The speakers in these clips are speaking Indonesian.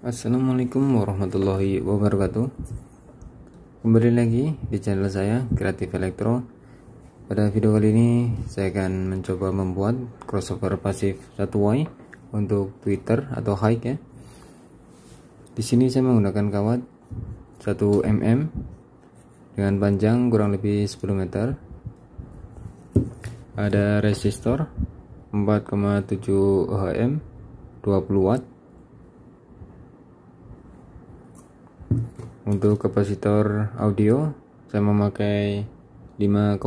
Assalamualaikum warahmatullahi wabarakatuh Kembali lagi di channel saya Kreatif Elektro Pada video kali ini saya akan mencoba membuat crossover pasif 1Y Untuk Twitter atau Hike ya Di sini saya menggunakan kawat 1mm Dengan panjang kurang lebih 10 meter Ada resistor 4,7 Ohm 20 watt untuk kapasitor audio saya memakai 5,6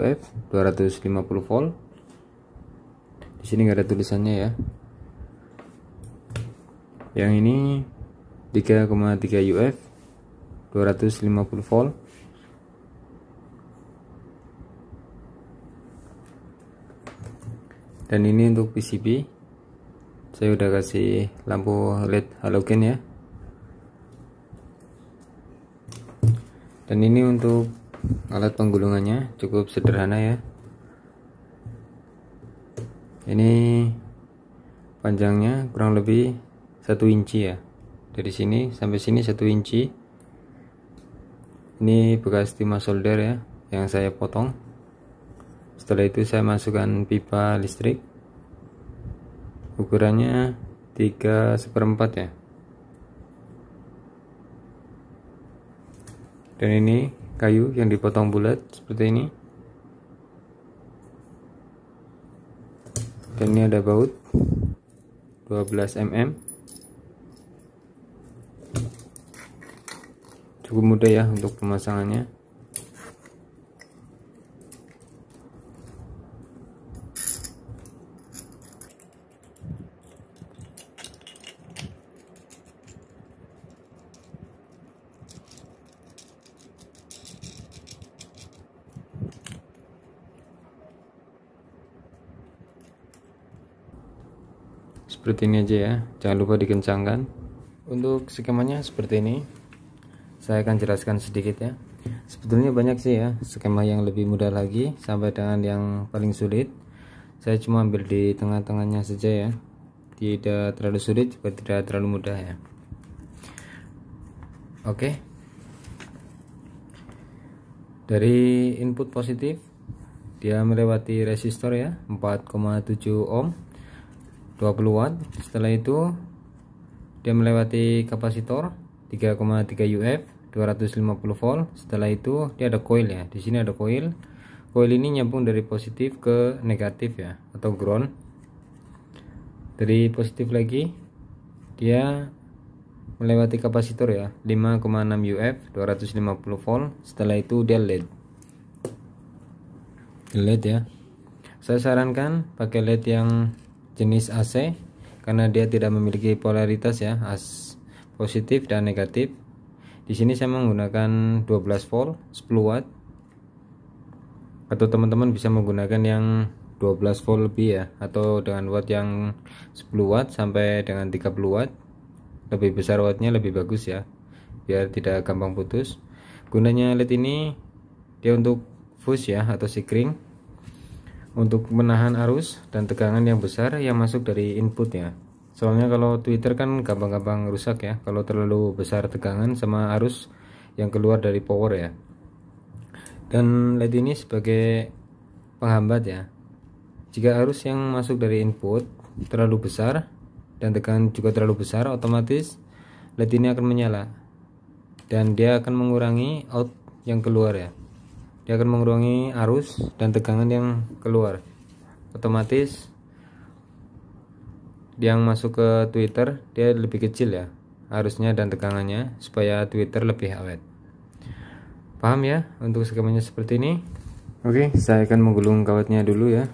UF 250 volt di sini nggak ada tulisannya ya yang ini 3,3 UF 250 volt dan ini untuk PCB saya udah kasih lampu LED halogen ya dan ini untuk alat penggulungannya cukup sederhana ya ini panjangnya kurang lebih satu inci ya dari sini sampai sini satu inci ini bekas timah solder ya yang saya potong setelah itu saya masukkan pipa listrik ukurannya 3 seperempat ya dan ini kayu yang dipotong bulat seperti ini dan ini ada baut 12 mm cukup mudah ya untuk pemasangannya seperti ini aja ya jangan lupa dikencangkan untuk skemanya seperti ini saya akan jelaskan sedikit ya sebetulnya banyak sih ya skema yang lebih mudah lagi sampai dengan yang paling sulit saya cuma ambil di tengah-tengahnya saja ya tidak terlalu sulit juga tidak terlalu mudah ya oke dari input positif dia melewati resistor ya 4,7 ohm 20 watt setelah itu dia melewati kapasitor 3,3 UF 250 volt setelah itu dia ada coil ya di sini ada coil coil ini nyambung dari positif ke negatif ya atau ground dari positif lagi dia melewati kapasitor ya 5,6 UF 250 volt setelah itu dia LED LED ya saya sarankan pakai LED yang jenis AC karena dia tidak memiliki polaritas ya as positif dan negatif di sini saya menggunakan 12 volt 10 watt atau teman-teman bisa menggunakan yang 12 volt lebih ya atau dengan watt yang 10 watt sampai dengan 30 watt lebih besar wattnya lebih bagus ya biar tidak gampang putus gunanya led ini dia untuk fuse ya atau sikring untuk menahan arus dan tegangan yang besar yang masuk dari input ya soalnya kalau tweeter kan gampang-gampang rusak ya kalau terlalu besar tegangan sama arus yang keluar dari power ya dan LED ini sebagai penghambat ya jika arus yang masuk dari input terlalu besar dan tegangan juga terlalu besar otomatis LED ini akan menyala dan dia akan mengurangi out yang keluar ya dia akan mengurangi arus dan tegangan yang keluar otomatis yang masuk ke Twitter dia lebih kecil ya arusnya dan tegangannya supaya Twitter lebih awet paham ya untuk skemanya seperti ini oke saya akan menggulung kawatnya dulu ya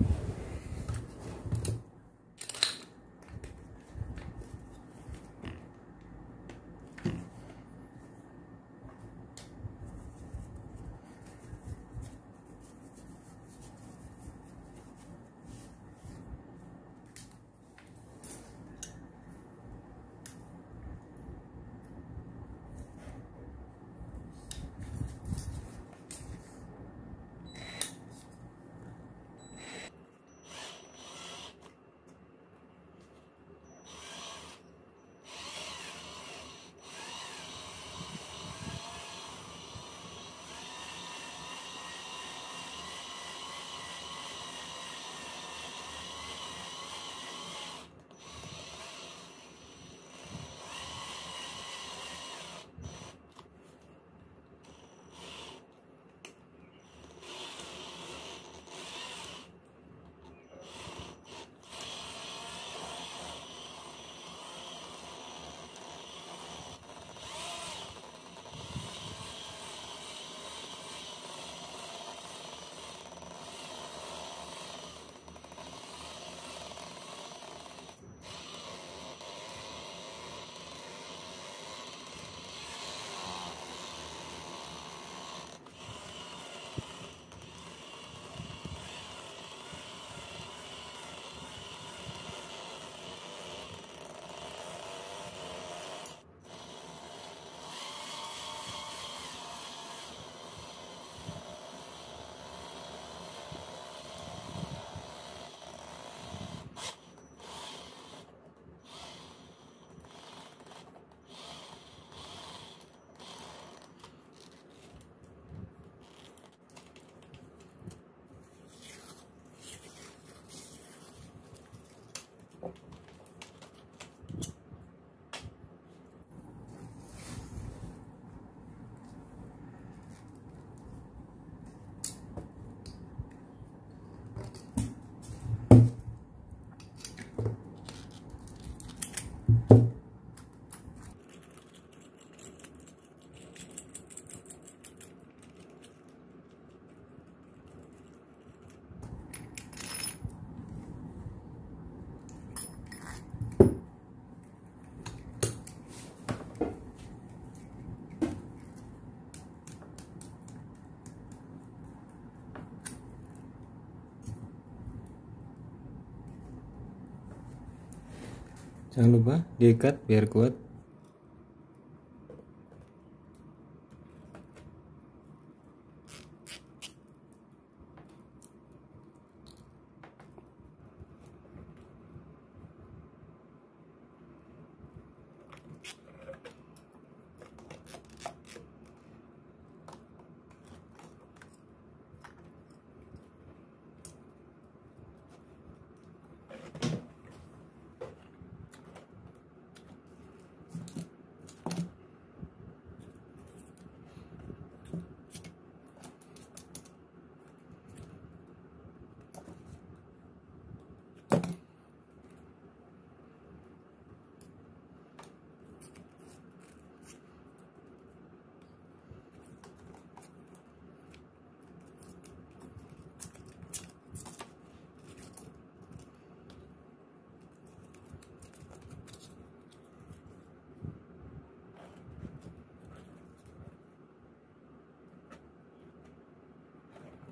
jangan lupa diikat biar kuat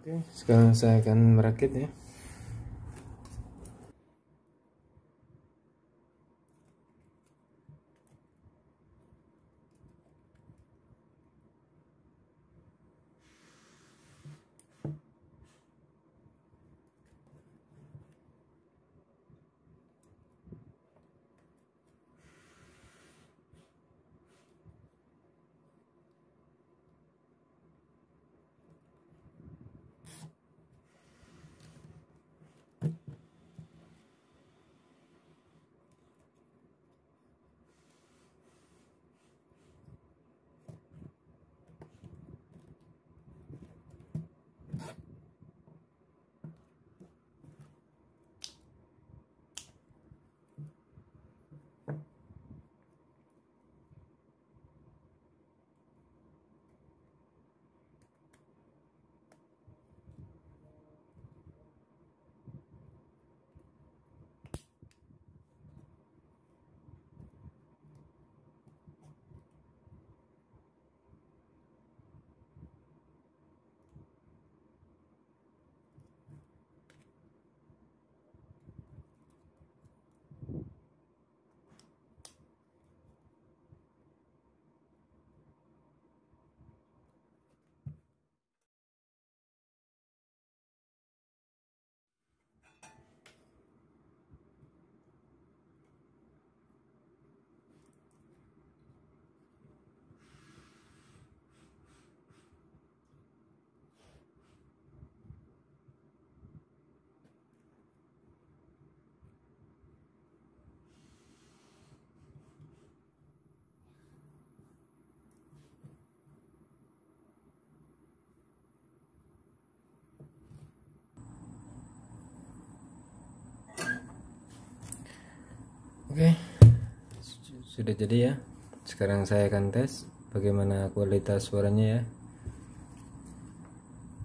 Oke, sekarang saya akan merakit ya. Oke, sudah jadi ya. Sekarang saya akan tes bagaimana kualitas suaranya ya.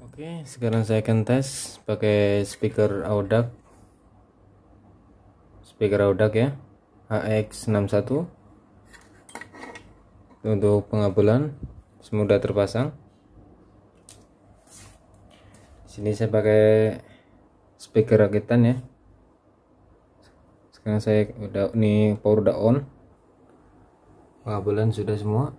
Oke, sekarang saya akan tes pakai speaker Audac. Speaker Audac ya, ax 61 Untuk pengabulan semudah terpasang. Di sini saya pakai speaker rakitan ya karena saya udah nih power udah on Kabelan sudah semua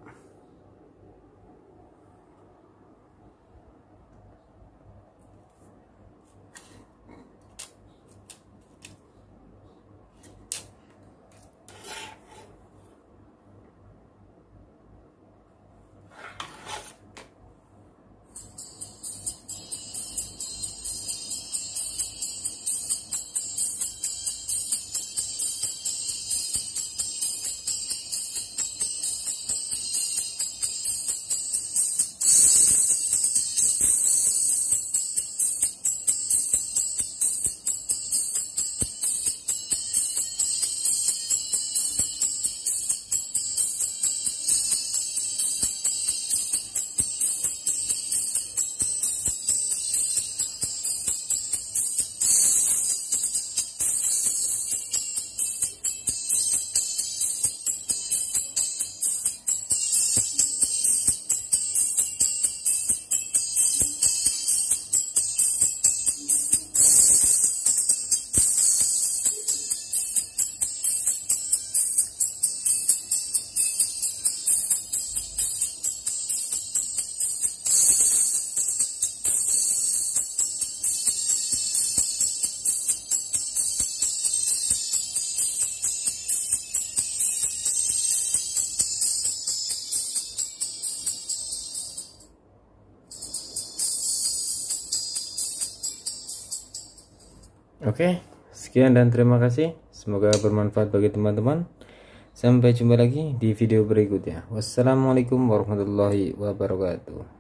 Oke, sekian dan terima kasih. Semoga bermanfaat bagi teman-teman. Sampai jumpa lagi di video berikutnya. Wassalamualaikum warahmatullahi wabarakatuh.